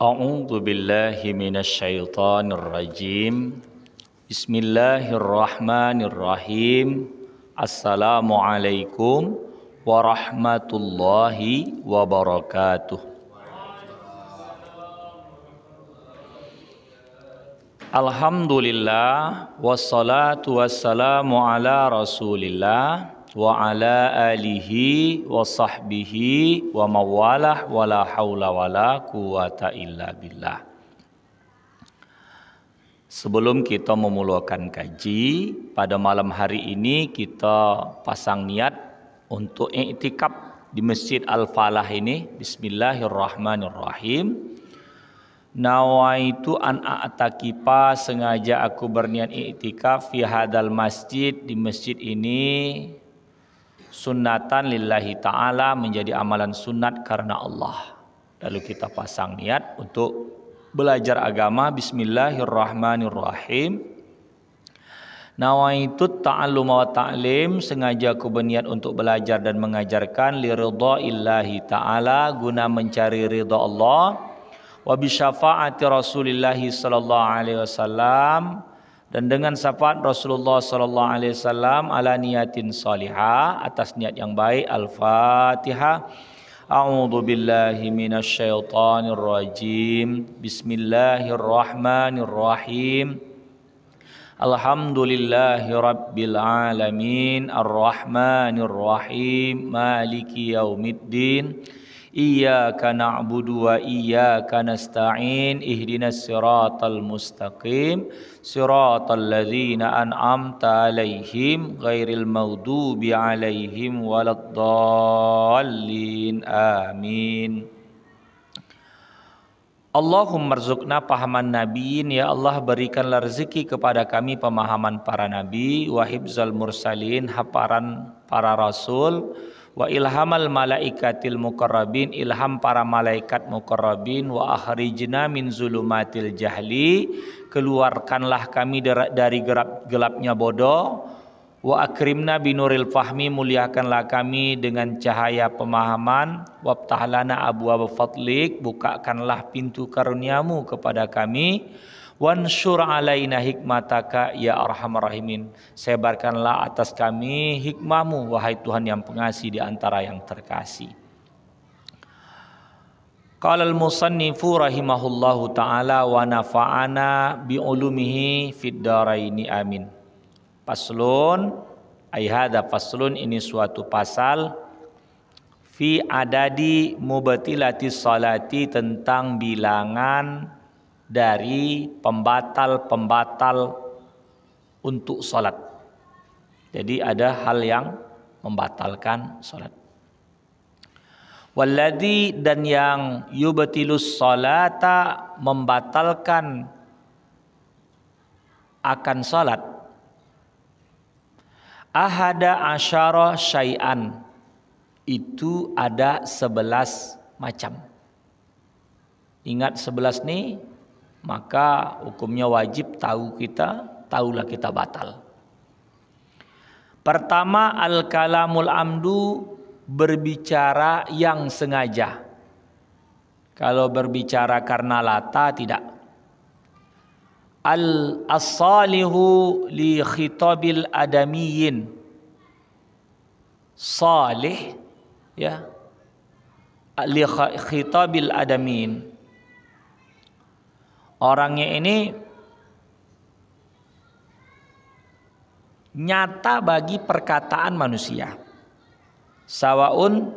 أعوذ بالله من الشيطان الرجيم بسم الله الرحمن الرحيم السلام عليكم ورحمة الله وبركاته Alhamdulillah wassalatu wassalamu ala Rasulillah wa ala alihi wa sahbihi wa mawalah wa la hawla wa la quwata illa billah Sebelum kita memulakan kaji pada malam hari ini kita pasang niat untuk iktikaf di Masjid Al-Falah ini Bismillahirrahmanirrahim Nawaitu an a'takifa sengaja aku berniat iktikaf fi hadal masjid di masjid ini sunnatan lillahi ta'ala menjadi amalan sunat karena Allah lalu kita pasang niat untuk belajar agama bismillahirrahmanirrahim nawaitu ta'alluma wa ta'lim sengaja ku berniat untuk belajar dan mengajarkan li illahi ta'ala guna mencari ridha Allah wa bi rasulillahi sallallahu alaihi wasallam dan dengan syafaat Rasulullah sallallahu alaihi wasallam ala niyatin salihah atas niat yang baik Al-Fatihah A'udzu billahi minasyaitonir rajim Bismillahirrahmanirrahim Alhamdulillahi rabbil alamin Arrahmanirrahim Maliki yaumiddin Iyyaka na'budu wa iyyaka nasta'in ihdinas siratal mustaqim siratal ladzina an'amta 'alaihim ghairil maghdubi 'alaihim waladdallin amin Allahumma rizukna pahaman nabiin ya Allah berikanlah rezeki kepada kami pemahaman para nabi wahibzal mursalin hafaran para rasul wa ilhamal malaikatil mukarrabin ilham para malaikat mukarrabin wa ahrijna min zulumatil jahli keluarkanlah kami dari gelap gelapnya bodoh wa akrimna binuril fahmi muliakanlah kami dengan cahaya pemahaman wabtahlana abu fadlik bukakanlah pintu karuniamu kepada kami Wansyur alaina hikmataka ya arhamar rahimin. Sebarkanlah atas kami hikmahmu wahai Tuhan yang pengasih di antara yang terkasih. Qala al-musannifu rahimahullahu taala wa nafa'ana bi ulumihi fid daraini amin. Paslon ai hadza paslon ini suatu pasal fi adadi mubatilati salati tentang bilangan dari pembatal-pembatal untuk sholat. Jadi ada hal yang membatalkan sholat. Walladhi dan yang yubatilus sholata membatalkan akan sholat. Ahada asyara syai'an itu ada sebelas macam. Ingat sebelas nih maka hukumnya wajib tahu kita, tahulah kita batal. Pertama al-kalamul amdu berbicara yang sengaja. Kalau berbicara karena lata tidak. Al Asalihu li khitabil adamiyin. Salih ya. Li khitabil adamin orangnya ini nyata bagi perkataan manusia. Sawaun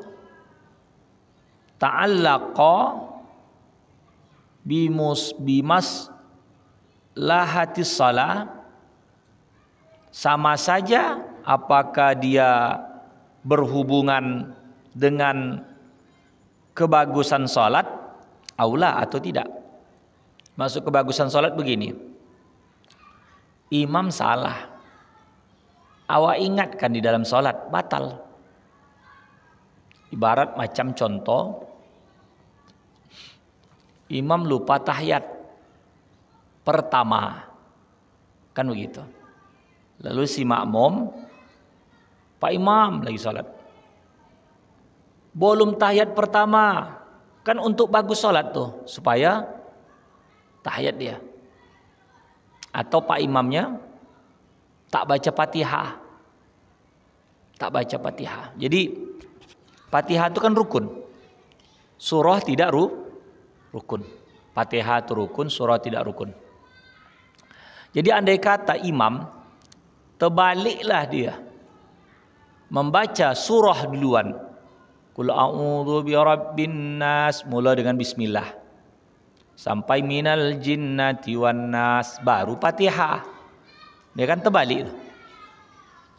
ta'allaqa bimus bimas lahati salah sama saja apakah dia berhubungan dengan kebagusan salat aula atau tidak masuk kebagusan sholat begini imam salah awak ingatkan di dalam sholat batal ibarat macam contoh imam lupa tahiyat pertama kan begitu lalu si makmum pak imam lagi sholat belum tahiyat pertama kan untuk bagus sholat tuh supaya tahiyat dia atau pak imamnya tak baca Fatihah. Tak baca Fatihah. Jadi Fatihah itu kan rukun. Surah tidak ru, rukun. Fatihah itu rukun, surah tidak rukun. Jadi andai kata imam terbaliklah dia membaca surah duluan. Kul a'udzu nas mula dengan bismillah sampai minal jinnati wan nas baru Fatihah. Dia kan terbalik.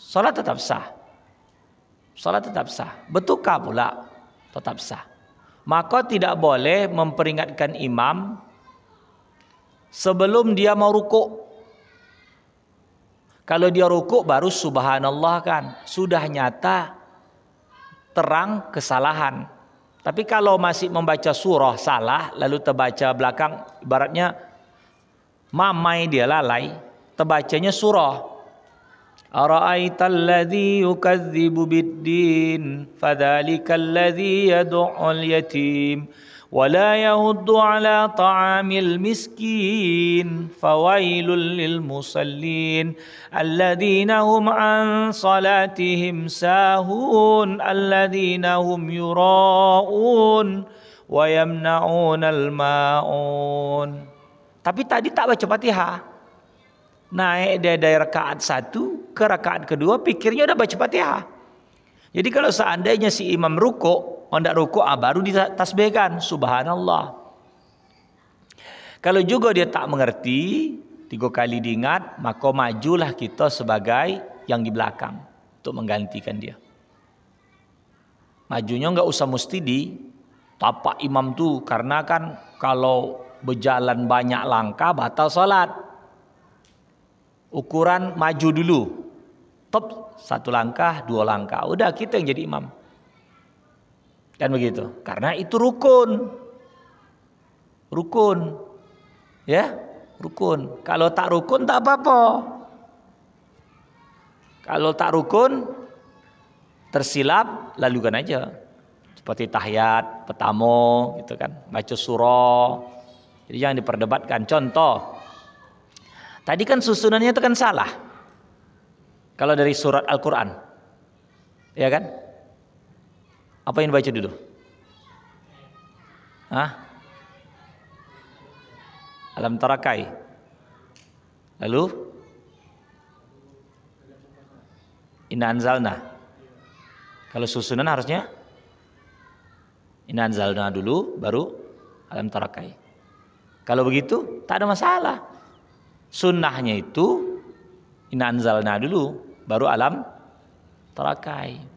Salat tetap sah. Salat tetap sah. Bertukar pula tetap sah. Maka tidak boleh memperingatkan imam sebelum dia mau rukuk. Kalau dia rukuk baru subhanallah kan. Sudah nyata terang kesalahan. Tapi kalau masih membaca surah salah lalu terbaca belakang ibaratnya mamai dia lalai terbacanya surah Ara'aitalladzi yukadzibu biddin fadzalikal ladzi yad'ul yatim ولا يهد على طعام المسكين فويل للمصلين الذين هم عن صلاتهم ساهون الذين هم يراءون ويمنعون الماعون tapi tadi tak baca Fatihah naik dari, dari rakaat satu ke rakaat kedua pikirnya udah baca Fatihah jadi kalau seandainya si imam rukuk hendak oh, rukuk ah, baru ditasbihkan subhanallah kalau juga dia tak mengerti tiga kali diingat maka majulah kita sebagai yang di belakang untuk menggantikan dia majunya nggak usah mesti di tapak imam tuh karena kan kalau berjalan banyak langkah batal salat ukuran maju dulu top satu langkah dua langkah udah kita yang jadi imam Kan begitu. Karena itu rukun. Rukun. Ya, rukun. Kalau tak rukun tak apa-apa. Kalau tak rukun tersilap kan aja. Seperti tahiyat, petamo gitu kan, baca surah. Jadi jangan diperdebatkan. Contoh. Tadi kan susunannya itu kan salah. Kalau dari surat Al-Qur'an. Ya kan? Apa yang baca dulu? Hah? Alam tarakai. Lalu Inna anzalna. Kalau susunan harusnya Inna anzalna dulu baru alam tarakai. Kalau begitu tak ada masalah. Sunnahnya itu Inna anzalna dulu baru alam terakai.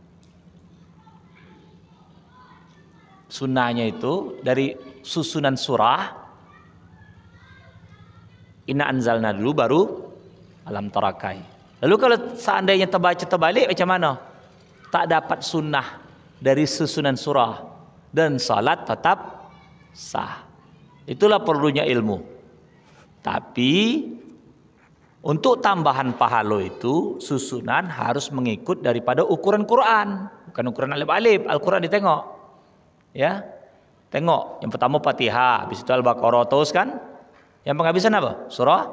sunnahnya itu dari susunan surah Inna anzalna dulu baru alam tarakai. Lalu kalau seandainya terbaca terbalik macam mana? Tak dapat sunnah dari susunan surah dan salat tetap sah. Itulah perlunya ilmu. Tapi untuk tambahan pahala itu susunan harus mengikut daripada ukuran Quran, bukan ukuran alif-alif. Al-Quran ditengok. Ya. Tengok, yang pertama Fatihah, habis itu Al-Baqarah terus kan? Yang penghabisan apa? Surah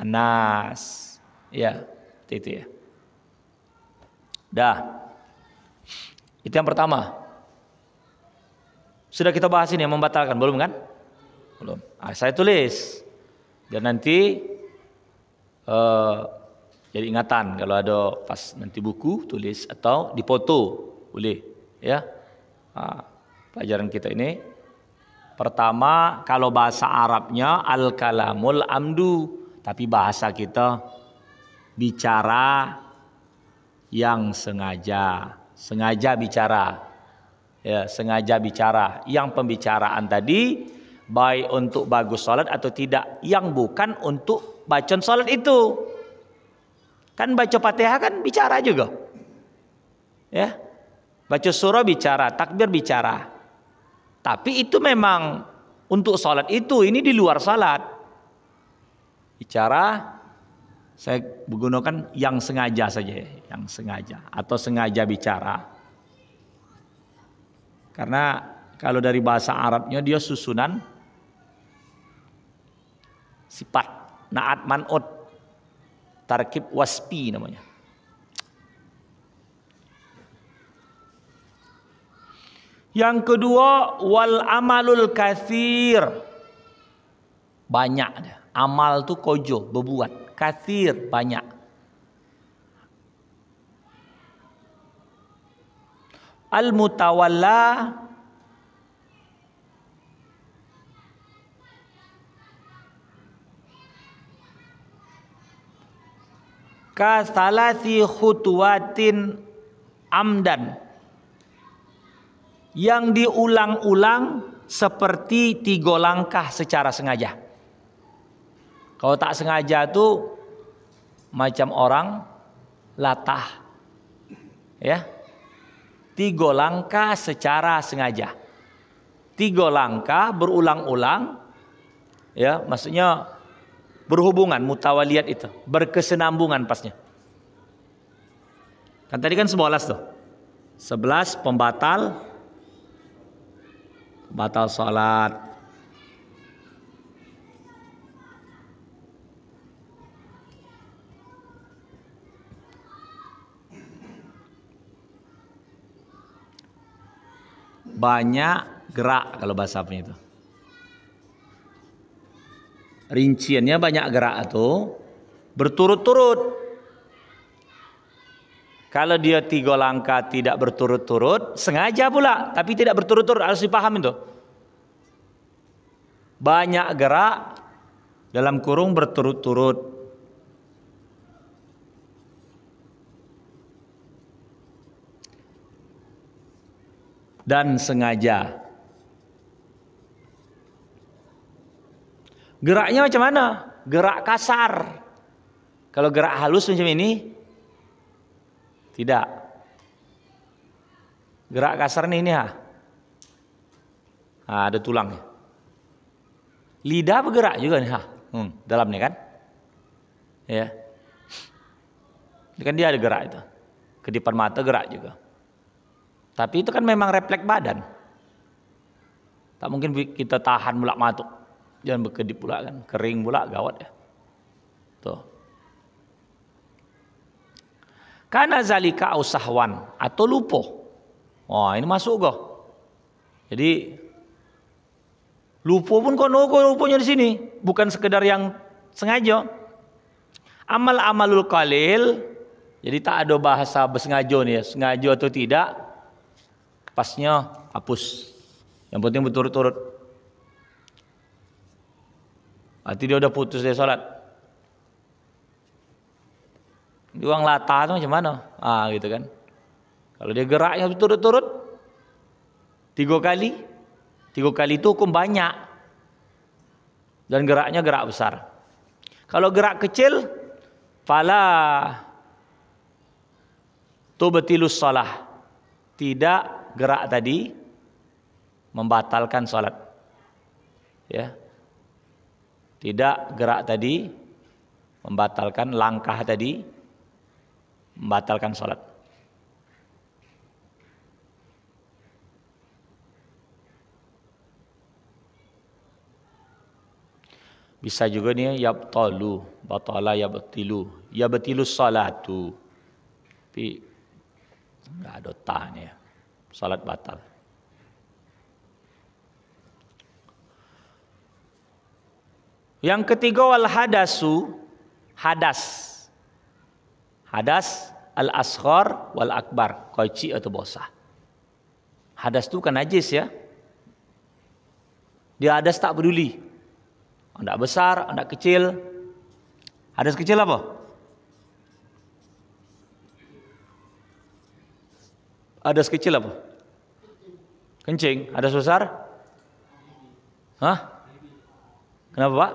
An-Nas. Ya, itu ya. Dah. Itu yang pertama. Sudah kita bahas ini yang membatalkan, belum kan? Belum. Nah, saya tulis. Dan nanti uh, jadi ingatan kalau ada pas nanti buku tulis atau dipoto boleh ya. Nah pelajaran kita ini. Pertama, kalau bahasa Arabnya al-kalamul amdu, tapi bahasa kita bicara yang sengaja, sengaja bicara. Ya, sengaja bicara. Yang pembicaraan tadi baik untuk bagus salat atau tidak, yang bukan untuk bacaan salat itu. Kan baca Fatihah kan bicara juga. Ya. Baca surah bicara, takbir bicara. Tapi itu memang untuk salat itu, ini di luar salat. Bicara saya menggunakan yang sengaja saja, yang sengaja atau sengaja bicara. Karena kalau dari bahasa Arabnya dia susunan sifat naat manut tarkib waspi namanya. Yang kedua wal amalul kasir. Banyak Amal tuh kojo, berbuat. Kasir banyak. Al mutawalla kasalasi khutuwatin amdan yang diulang-ulang seperti tiga langkah secara sengaja. Kalau tak sengaja itu macam orang latah. Ya. Tiga langkah secara sengaja. Tiga langkah berulang-ulang ya, maksudnya berhubungan mutawaliat itu, berkesenambungan pasnya. Kan tadi kan sebelas tuh. Sebelas pembatal, batal sholat banyak gerak kalau bahasa apa itu rinciannya banyak gerak atau berturut-turut kalau dia tiga langkah tidak berturut-turut, sengaja pula, tapi tidak berturut-turut harus dipahami tuh. Banyak gerak dalam kurung berturut-turut. Dan sengaja. Geraknya macam mana? Gerak kasar. Kalau gerak halus macam ini, tidak. Gerak kasar nih ini ha. ha ada tulangnya. Lidah bergerak juga nih ha. Hmm, dalamnya kan? Ya. kan dia ada gerak itu. Kedipan mata gerak juga. Tapi itu kan memang refleks badan. Tak mungkin kita tahan mulak matuk. Jangan berkedip pula kan. Kering pula gawat ya. Tuh. Karena zalika usahwan atau lupo. Wah, ini masuk kok. Jadi lupo pun kono luponya di sini, bukan sekedar yang sengaja. Amal amalul qalil jadi tak ada bahasa bersengaja nih ya, sengaja atau tidak. Pasnya hapus. Yang penting berturut-turut. Arti dia udah putus dari salat uang lata itu macam mana ah gitu kan kalau dia geraknya turut-turut tiga kali tiga kali itu hukum banyak dan geraknya gerak besar kalau gerak kecil fala tubtilus salah tidak gerak tadi membatalkan salat ya tidak gerak tadi membatalkan langkah tadi membatalkan sholat. Bisa juga nih yabtalu, batala yabtilu, yabtilu salatu. Tapi enggak ada tahan ya. Salat batal. Yang ketiga wal hadasu, hadas. Hadas al asghar wal akbar, koci atau bosah. Hadas itu kan najis ya. Dia hadas tak peduli. Anda besar, anda kecil. Hadas kecil apa? Hadas kecil apa? Kencing. Hadas besar? Hah? Kenapa pak?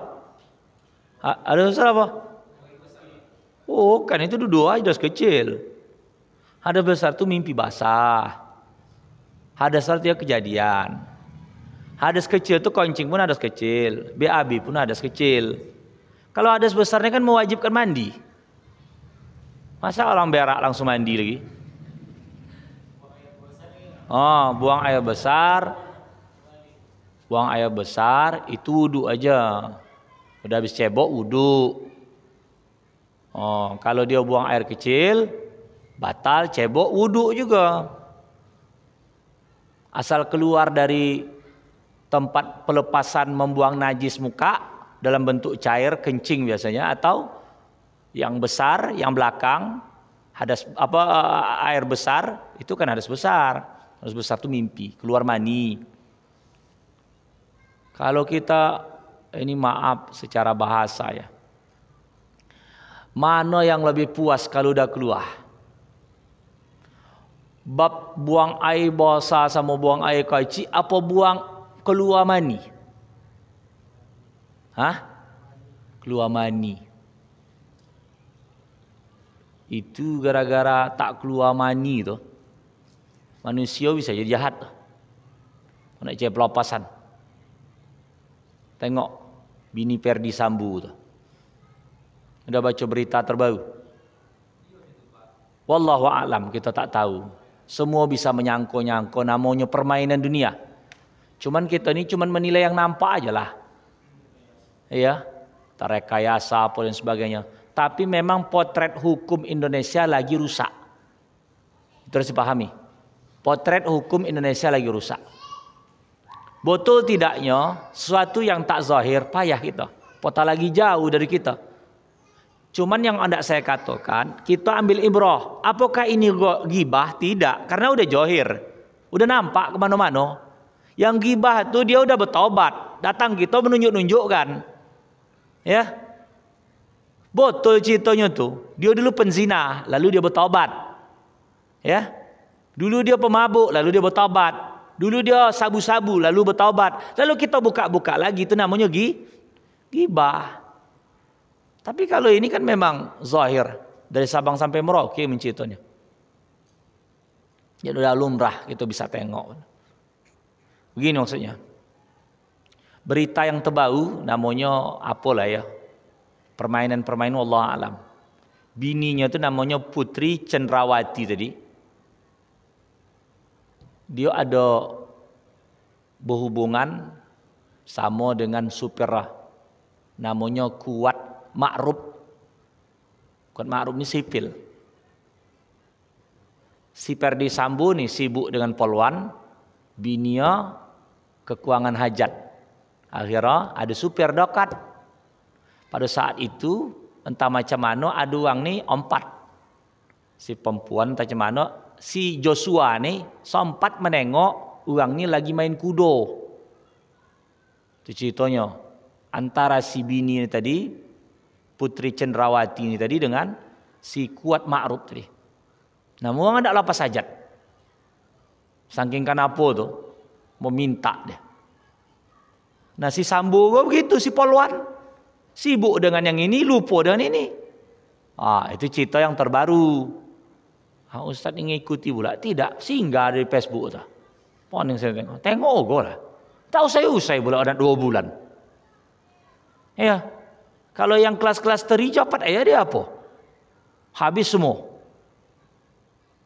Hadas besar apa? Oh, kan itu doa dari kecil. Ada besar tuh mimpi basah. Ada besar itu ya kejadian. Hadas kecil tuh koncing pun ada sekecil. BAB pun ada sekecil. Kalau hadas besarnya kan mewajibkan mandi. Masa orang berak langsung mandi lagi? Oh, buang air besar. Buang air besar itu wudhu aja. Udah habis cebok wudhu. Oh, kalau dia buang air kecil, batal cebok wudhu juga. Asal keluar dari tempat pelepasan membuang najis muka dalam bentuk cair kencing biasanya atau yang besar yang belakang hadas apa eh, air besar itu kan hadas besar harus besar itu mimpi keluar mani kalau kita ini maaf secara bahasa ya Mana yang lebih puas kalau dah keluar? Bab buang air basah sama buang air kaici apa buang keluar mani? Hah? Keluar mani. Itu gara-gara tak keluar mani tu. Manusia bisa jadi jahat Nak cari pelapasan. Tengok bini Perdi Sambu tu. Sudah baca berita terbaru. Wallahu alam kita tak tahu. Semua bisa menyangko-nyangko namanya permainan dunia. Cuman kita ini cuman menilai yang nampak aja lah. Iya, terekayasa apa dan sebagainya. Tapi memang potret hukum Indonesia lagi rusak. terus dipahami. Potret hukum Indonesia lagi rusak. Betul tidaknya sesuatu yang tak zahir payah kita. Pota lagi jauh dari kita. Cuman yang hendak saya katakan, kita ambil ibroh. Apakah ini gibah? Tidak, karena udah johir. Udah nampak kemana-mana. Yang gibah itu dia udah bertobat. Datang kita menunjuk-nunjukkan. Ya. Botol ceritanya tuh. Dia dulu penzina, lalu dia bertobat. Ya. Dulu dia pemabuk, lalu dia bertobat. Dulu dia sabu-sabu, lalu bertobat. Lalu kita buka-buka lagi, itu namanya gi gibah. Tapi kalau ini kan memang zahir dari Sabang sampai Merauke mencitonya. Ya udah lumrah gitu bisa tengok. Begini maksudnya. Berita yang tebau namanya apa lah ya? Permainan-permainan Allah alam. Bininya itu namanya Putri Cendrawati tadi. Dia ada berhubungan sama dengan Supera, namanya Kuat ma'ruf. Bukan ma'ruf ini sipil. Si Perdi Sambu nih sibuk dengan poluan, binia kekuangan hajat. Akhirnya ada supir dokat. Pada saat itu entah macam mana ada uang nih empat. Si perempuan entah macam mana si Joshua nih sempat menengok uang nih lagi main kudo. Itu ceritanya antara si bini ini tadi Putri Cendrawati ini tadi dengan si Kuat Ma'ruf tadi. Nah, muang ada lapas sajat. Saking kanapo tuh meminta deh. Nah, si Sambo begitu si Polwan sibuk dengan yang ini, lupa dengan ini. Ah, itu cerita yang terbaru. Ah, Ustaz ingin ikuti pula. Tidak, singgah dari Facebook tuh. Pohon yang saya tengok. Tengok gue lah. Tak saya usai pula ada dua bulan. Ya, kalau yang kelas-kelas teri dapat ayah eh, dia apa? Habis semua.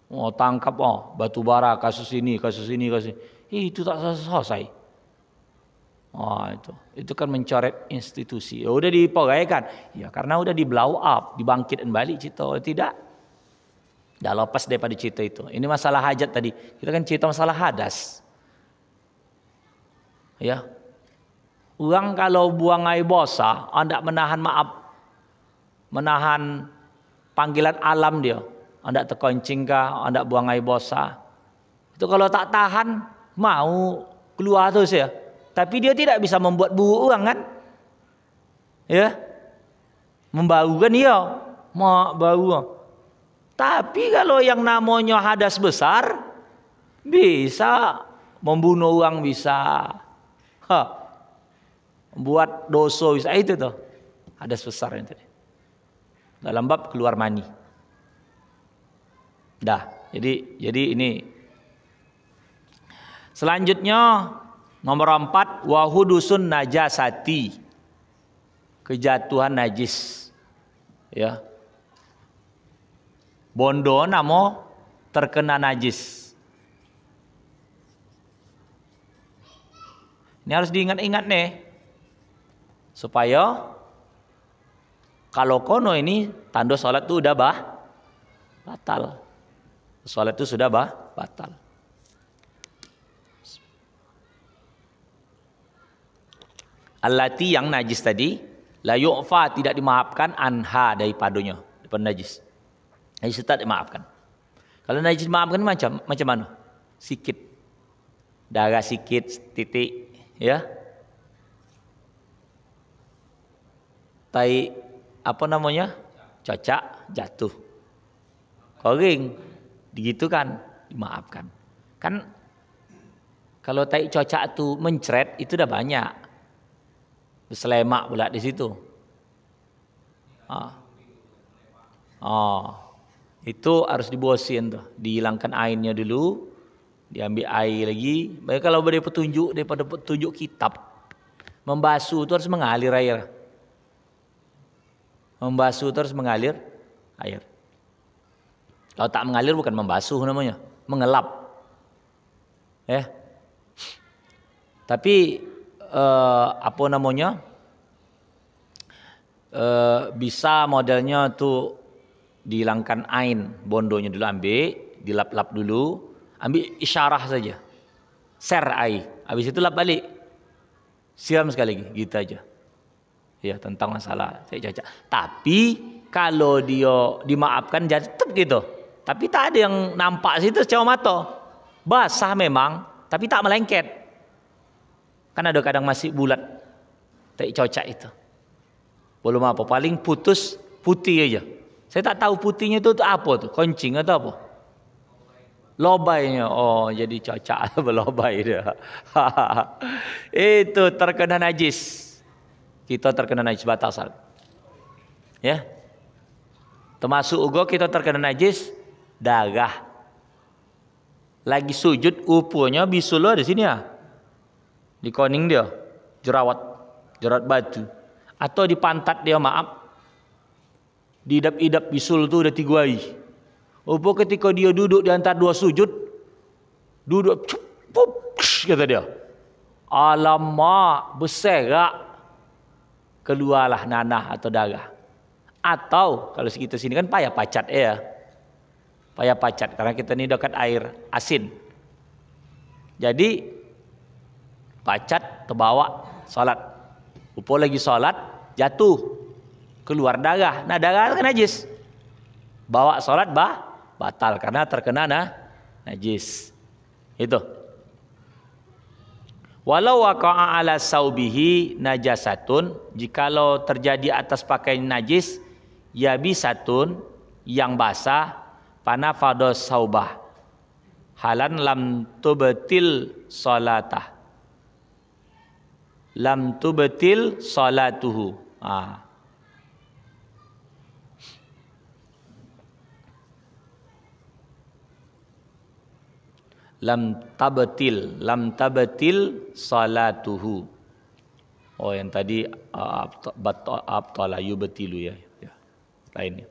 Oh tangkap oh batu bara kasus ini kasus ini kasus ini. Itu tak selesai. Oh itu itu kan mencoret institusi. Ya, udah dipegaikan. Ya karena udah di blow up, dibangkit balik cita. Oh, tidak. Dah lepas daripada cita itu. Ini masalah hajat tadi. Kita kan cerita masalah hadas. Ya, Orang kalau buang air basah, anda menahan maaf, menahan panggilan alam dia. Anda terkencing kah, anda buang air basah. Itu kalau tak tahan, mau keluar terus ya. Tapi dia tidak bisa membuat buruk orang kan? Ya. Membau kan dia. Mak bau. Tapi kalau yang namanya hadas besar, bisa membunuh orang bisa buat dosa bisa ah, itu tuh ada sebesar itu dalam bab keluar mani dah jadi jadi ini selanjutnya nomor empat wahudusun najasati kejatuhan najis ya bondo namo terkena najis ini harus diingat-ingat nih supaya kalau kono ini tanda sholat itu udah bah batal sholat itu sudah bah batal Alati yang najis tadi la yu'fa tidak dimaafkan anha dari daripadanya daripada najis. Najis tetap dimaafkan. Kalau najis dimaafkan macam macam mana? Sikit. Darah sikit, titik, ya. tai apa namanya? Cocak jatuh. Koring digitu kan dimaafkan. Kan kalau tai cocak tuh mencret itu udah banyak. Selemak pula di situ. Oh. Itu harus dibosin tuh, dihilangkan ainnya dulu, diambil air lagi. Mereka kalau beri petunjuk daripada petunjuk kitab membasuh itu harus mengalir air membasuh terus mengalir air. Kalau tak mengalir bukan membasuh namanya, mengelap. Ya. Tapi eh, apa namanya? Eh, bisa modelnya tuh dihilangkan ain, bondonya dulu ambil, dilap-lap dulu, ambil isyarah saja. Ser ai, habis itu lap balik. Siram sekali lagi, gitu aja ya tentang masalah saya cacat. Tapi kalau dia dimaafkan jadi tetap gitu. Tapi tak ada yang nampak situ cuma mata. Basah memang, tapi tak melengket. Kan ada kadang masih bulat. Tak cocok itu. Belum apa, paling putus putih aja. Saya tak tahu putihnya itu, itu apa tuh, koncing atau apa? Lobainya, oh jadi cocok belobai dia. itu terkena najis kita terkena najis batal Ya. Termasuk ugo kita terkena najis darah. Lagi sujud upunya bisulo di sini ya. Di koning dia, jerawat, jerawat batu atau di pantat dia maaf. Didap-idap bisul tu udah tiguai. Upo ketika dia duduk di antara dua sujud, duduk cup, pup, kata dia. Alamak, berserak keluarlah nanah atau darah. Atau kalau segitu sini kan payah pacat ya. Payah pacat karena kita ini dekat air asin. Jadi pacat terbawa salat. Upo lagi salat jatuh keluar darah. Nah darah kan najis. Bawa salat bah batal karena terkena nah najis. Itu. Walau waqa'a ala saubihi najasatun jikalau terjadi atas pakaian najis ya bisatun yang basah pana saubah halan lam tubtil salatah lam tubtil salatuhu ah lam tabatil lam tabatil salatuhu oh yang tadi uh, abtala yubtilu ya, ya. lainnya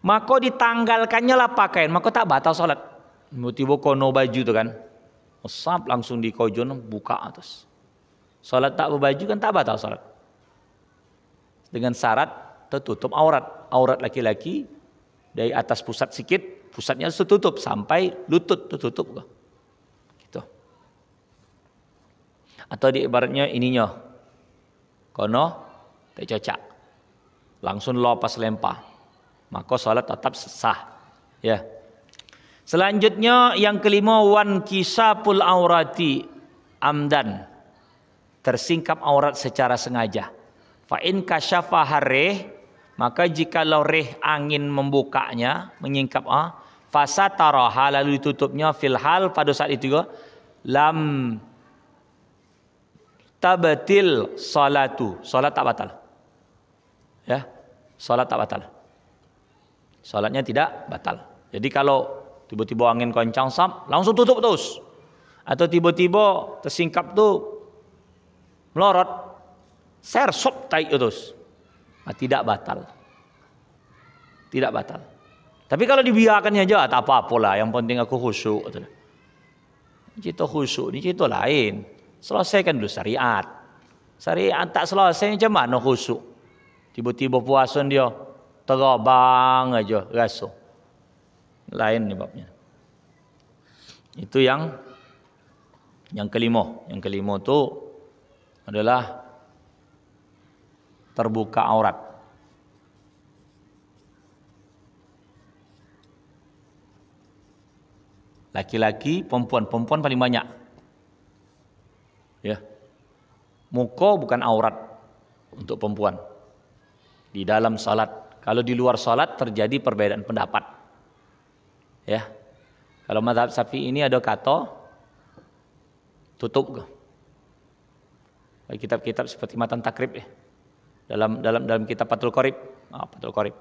maka ditanggalkannya lah pakaian maka tak batal salat tiba-tiba kono baju tu kan Usap oh, langsung di kojon buka atas salat tak berbaju kan tak batal salat dengan syarat tertutup aurat aurat laki-laki dari atas pusat sikit pusatnya tertutup sampai lutut tertutup Gitu. Atau di ibaratnya ininya kono cocak langsung lopas lempah maka sholat tetap sah ya selanjutnya yang kelima wan kisapul aurati amdan tersingkap aurat secara sengaja fa in kasyafa harih maka jikalau rih angin membukanya, menyingkap ah, fasataraha lalu ditutupnya filhal pada saat itu juga lam tabatil salatu. Salat tak batal. Ya, salat tak batal. Salatnya tidak batal. Jadi kalau tiba-tiba angin kencang sam, langsung tutup terus. Atau tiba-tiba tersingkap tuh melorot, sersop tai terus. Nah, tidak batal. Tidak batal. Tapi kalau dibiarkan aja tak apa apalah yang penting aku khusyuk. Cita khusyuk ni cita lain. Selesaikan dulu syariat. Syariat tak selesai macam mana khusyuk? Tiba-tiba puasa dia terobang aja rasa. Lain ni babnya. Itu yang yang kelima. Yang kelima tu adalah terbuka aurat. Laki-laki, perempuan, perempuan paling banyak. Ya. Muka bukan aurat untuk perempuan. Di dalam salat, kalau di luar salat terjadi perbedaan pendapat. Ya. Kalau mazhab sapi ini ada kata tutup. Kitab-kitab seperti matan takrib ya dalam dalam dalam kitab Fathul Qorib. Ah, Fathul Qorib.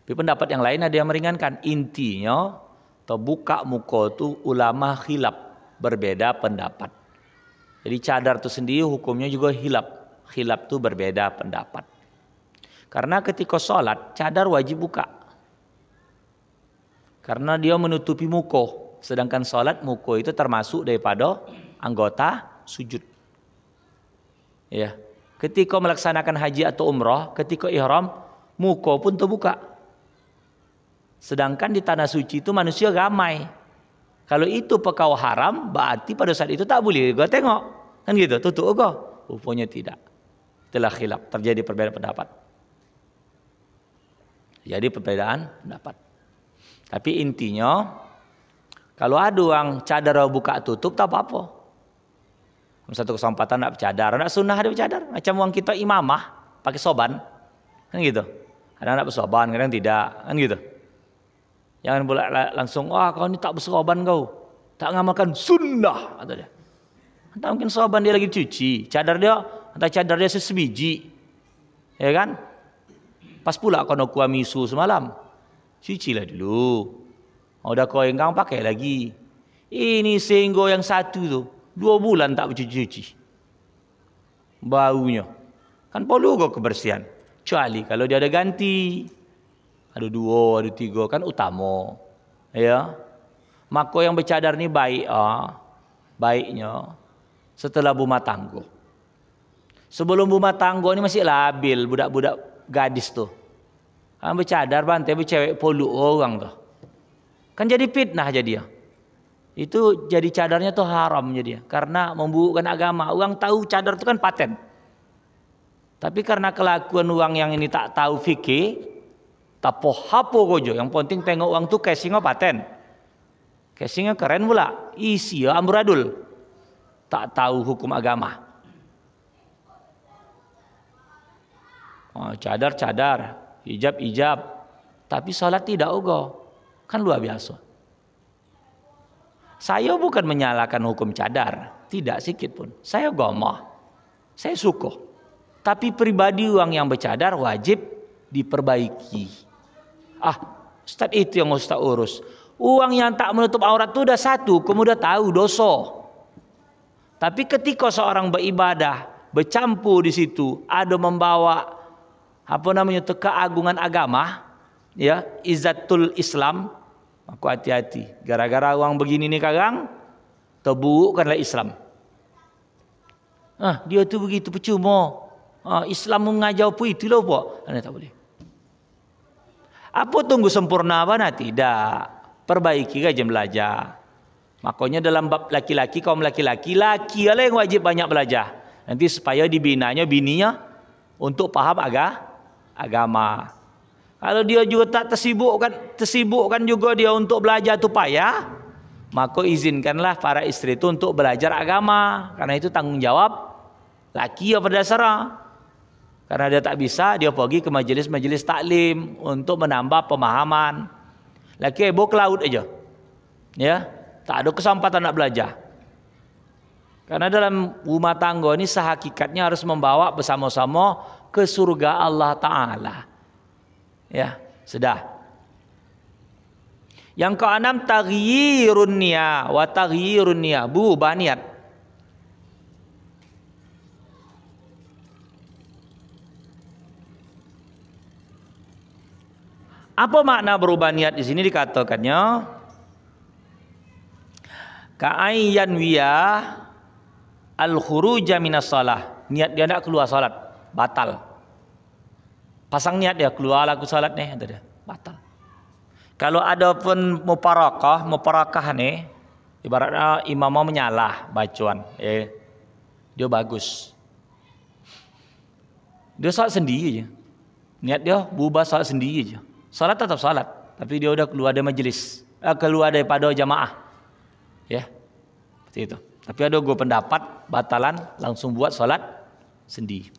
Tapi pendapat yang lain ada yang meringankan intinya atau buka muko itu ulama hilap berbeda pendapat. Jadi cadar itu sendiri hukumnya juga hilap. Hilap itu berbeda pendapat. Karena ketika sholat cadar wajib buka. Karena dia menutupi muko. Sedangkan sholat muko itu termasuk daripada anggota sujud. Ya, ketika melaksanakan haji atau umroh, ketika ihram, muka pun terbuka. Sedangkan di tanah suci itu manusia ramai. Kalau itu pekau haram, berarti pada saat itu tak boleh gua tengok. Kan gitu, tutup gua. Rupanya tidak. Telah khilaf, terjadi perbedaan pendapat. Jadi perbedaan pendapat. Tapi intinya, kalau ada orang cadar buka tutup, tak apa-apa satu kesempatan nak bercadar, nak sunnah ada bercadar. Macam uang kita imamah pakai soban, kan gitu. Ada anak bersoban, kadang tidak, kan gitu. Jangan boleh langsung, wah oh, kau ini tak bersoban kau, tak ngamalkan sunnah, kata dia. Entah mungkin soban dia lagi cuci, cadar dia, entah cadar dia sesebiji, ya kan? Pas pula kau nak kuah misu semalam, cucilah dulu. Oh, dah kau pakai lagi. Ini senggo yang satu tu. Dua bulan tak cuci cuci Baunya. Kan perlu ke kebersihan? Kecuali kalau dia ada ganti. Ada dua, ada tiga. Kan utama. Ya. Mako yang bercadar ni baik. Ah. Baiknya. Setelah buma tangga. Sebelum buma tangga ni masih labil. Budak-budak gadis tu. Kan bercadar bantai. Bercewek poluk orang tu. Kan jadi fitnah jadi dia. Ya. Itu jadi cadarnya tuh haram jadi ya. karena membukukan agama. Uang tahu cadar itu kan paten. Tapi karena kelakuan uang yang ini tak tahu fikih, tapo hapo gojo. Yang penting tengok uang tuh casingnya paten. Casingnya keren pula, isi ya amburadul. Tak tahu hukum agama. Oh, cadar cadar, hijab hijab. Tapi sholat tidak ogoh. Kan luar biasa. Saya bukan menyalahkan hukum cadar, tidak sedikit pun. Saya gomah, saya suko. Tapi pribadi uang yang bercadar wajib diperbaiki. Ah, Ustaz itu yang Ustaz urus. Uang yang tak menutup aurat itu udah satu, kemudian tahu dosa. Tapi ketika seorang beribadah, bercampur di situ, ada membawa apa namanya teka-agungan agama, ya, izatul Islam, Aku hati-hati. Gara-gara orang begini ni sekarang, terburukkanlah Islam. Ah, dia tu begitu percuma. Ha, Islam mengajar apa itulah buat. Anda ah, tak boleh. Apa tunggu sempurna apa nak? Tidak. Perbaiki saja belajar. Makanya dalam bab laki-laki, kaum laki-laki, laki lah yang wajib banyak belajar. Nanti supaya dibinanya bininya untuk faham agama. agama. Kalau dia juga tak tersibukkan, tersibukkan juga dia untuk belajar tu payah, maka izinkanlah para istri itu untuk belajar agama. Karena itu tanggung jawab laki ya pada dasarnya. Karena dia tak bisa, dia pergi ke majelis-majelis taklim untuk menambah pemahaman. Laki ibu ke laut aja. Ya, tak ada kesempatan nak belajar. Karena dalam rumah tangga ini sehakikatnya harus membawa bersama-sama ke surga Allah Ta'ala. Ya, sudah. Yang keenam taghyirun niya wa taghyirun niya, berubah niat. Apa makna berubah niat di sini dikatakannya? Ka'ayyan wiya al khuruja minas salah. Niat dia nak keluar salat, batal. Pasang niat ya, keluar aku salat nih, ada dia. Batal. Kalau ada pun muparakah, muparakah nih, ibaratnya mau menyalah bacuan, eh, Dia bagus. Dia salat sendiri aja. Niat dia bubar salat sendiri aja. Salat tetap salat, tapi dia udah keluar dari majelis, eh, keluar daripada jamaah. Ya. Seperti itu. Tapi ada gue pendapat batalan langsung buat salat sendiri.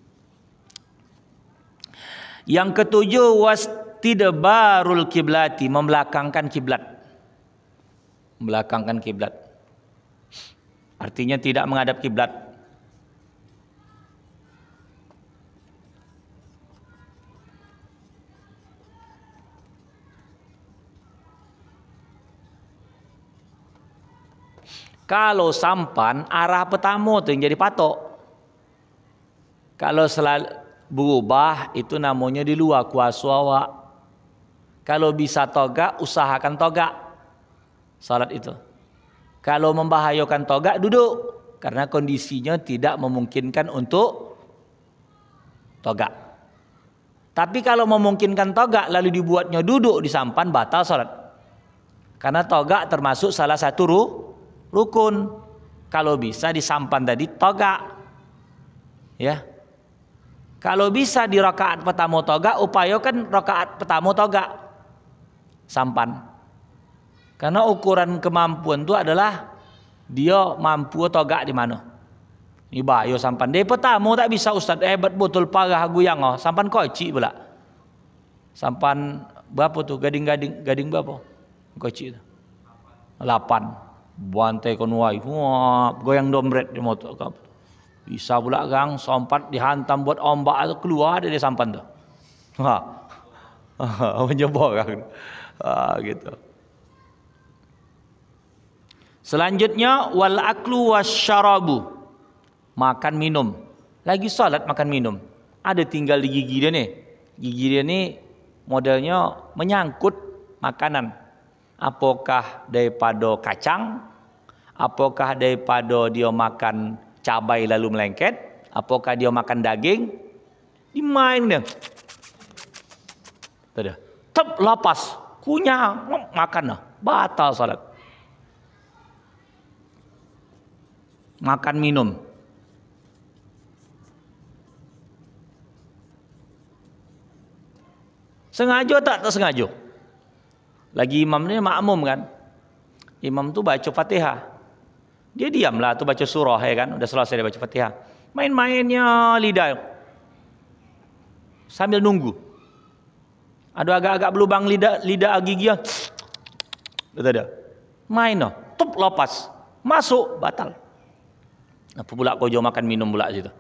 Yang ketujuh was tidak barul kiblati, membelakangkan kiblat. Membelakangkan kiblat. Artinya tidak menghadap kiblat. Kalau sampan arah petamu tuh yang jadi patok. Kalau selalu berubah itu namanya di luar kuasa awak. Kalau bisa toga, usahakan toga. Salat itu. Kalau membahayakan toga, duduk. Karena kondisinya tidak memungkinkan untuk toga. Tapi kalau memungkinkan toga, lalu dibuatnya duduk di sampan, batal salat. Karena toga termasuk salah satu ru, rukun. Kalau bisa di sampan tadi toga. Ya, kalau bisa di rakaat pertama toga, upayakan rakaat pertama toga sampan. Karena ukuran kemampuan itu adalah dia mampu toga di mana. Ini bayo sampan. Dia pertama tak bisa ustaz hebat eh, betul parah goyang oh. Sampan koci pula. Sampan berapa tu? Gading-gading gading berapa? Koci tu. 8. Bantai konwai. Wah, goyang dombret di motor kau. Bisa Isa gang, sompat dihantam buat ombak tu keluar dari sampan tu. Ha. Menyebor orang. Ha gitu. Selanjutnya wal aklu wasyarabu. Makan minum. Lagi salat makan minum. Ada tinggal di gigi dia ni. Gigi dia ni modelnya menyangkut makanan. Apakah daripada kacang apakah daripada dia makan cabai lalu melengket, apakah dia makan daging? Dimain dia. Tidak. tep lapas, kunyah, makan lah, batal salat. Makan minum. Sengaja tak tak sengaja? Lagi ni makmum kan? Imam tu baca Fatihah. Dia diamlah tu baca surah ya kan, udah selesai dia baca Fatihah. Main-mainnya lidah sambil nunggu. Ada agak-agak berlubang lidah lidah gigi ya Betul ada. Main noh, tup lepas. Masuk batal. Apa pula kau jauh makan minum pula situ?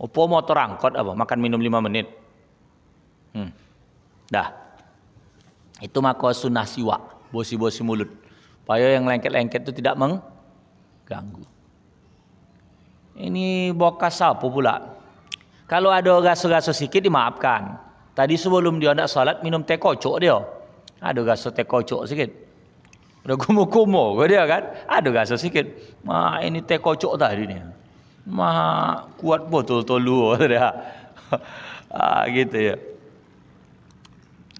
Apa motor angkot apa? Makan minum lima menit. Hmm. Dah. Itu maka sunah siwak, Bosi-bosi mulut. Supaya yang lengket-lengket itu tidak meng ganggu. Ini bokas sapu pula. Kalau ada gaso-gaso sikit dimaafkan. Tadi sebelum dia nak salat minum teh kocok dia. Ada gaso teh kocok sikit. Ada kumo-kumo ke dia kan. Ada gaso sikit. Ma ini teh kocok tadi ni. Ma kuat botol tolu dia. ah gitu ya.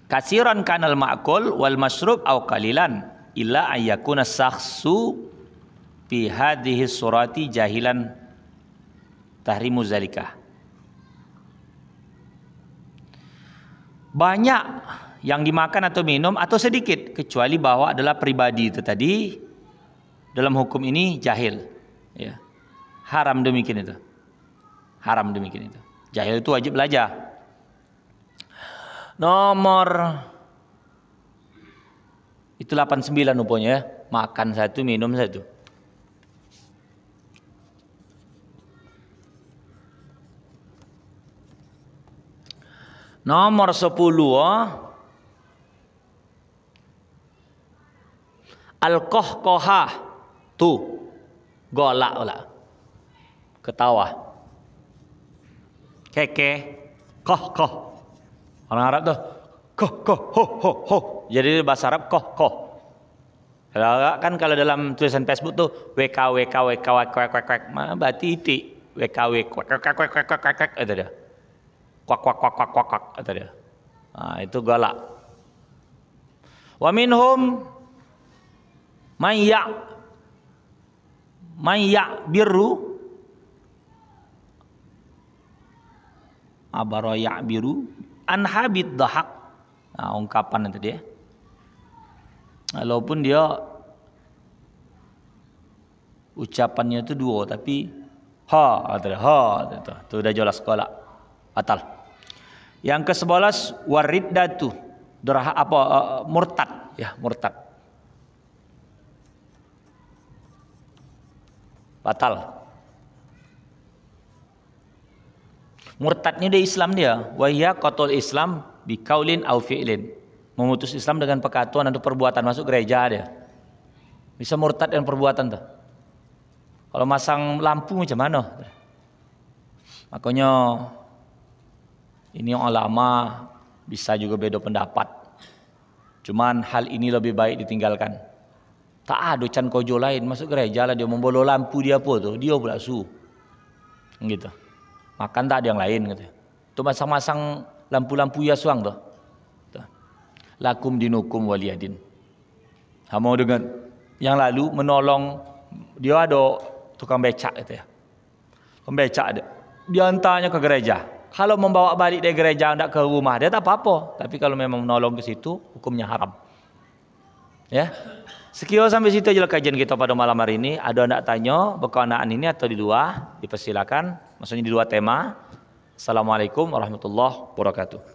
Kasiran kanal makul wal masrub au kalilan illa ayyakuna sakhsu fi hadhihi surati jahilan tahrimu zalikah banyak yang dimakan atau minum atau sedikit kecuali bahwa adalah pribadi itu tadi dalam hukum ini jahil ya haram demikian itu haram demikian itu jahil itu wajib belajar nomor itu 89 rupanya ya makan satu minum satu Nomor 10 oh. Al-Qahqahah. Tuh. Golak gola, Ketawa. Keke. Koh koh. Orang Arab tuh. Koh koh ho ho ho. Jadi bahasa Arab koh koh. Kalau kan kalau dalam tulisan Facebook tuh WK WK WK WK WK WK WK berarti itu WK WK WK WK WK WK WK itu dah. Kuak kuak kuak kuak kuak kuak kata dia. Nah, itu galak. Wa minhum mayak, mayak biru abaroyak biru anhabid dahak nah, ungkapan itu dia walaupun dia ucapannya itu dua tapi ha ada ha itu, itu udah jelas sekolah batal. Yang ke-11 datu derha apa uh, murtad ya, murtad. Batal. Murtadnya dia Islam dia. Wahya kotor Islam bikaulin au fi'lin. Memutus Islam dengan pekatuan atau perbuatan masuk gereja dia. Bisa murtad dan perbuatan tuh. Kalau masang lampu macam mana? Makanya ini ulama bisa juga beda pendapat. Cuman hal ini lebih baik ditinggalkan. Tak ada can kojo lain masuk gereja lah dia membolo lampu dia pun tuh, dia pula su. Gitu. Makan tak ada yang lain gitu. Tu masang-masang lampu-lampu ya suang tuh. Lakum dinukum waliyadin. Hamo dengan yang lalu menolong dia ada tukang becak gitu ya. Pembecak ada. Dia hantarnya ke gereja. Kalau membawa balik dari gereja hendak ke rumah dia tak apa-apa. Tapi kalau memang menolong ke situ hukumnya haram. Ya. Sekian sampai situ aja kajian kita pada malam hari ini. Ada hendak tanya berkenaan ini atau di luar? Dipersilakan. Maksudnya di luar tema. Assalamualaikum warahmatullahi wabarakatuh.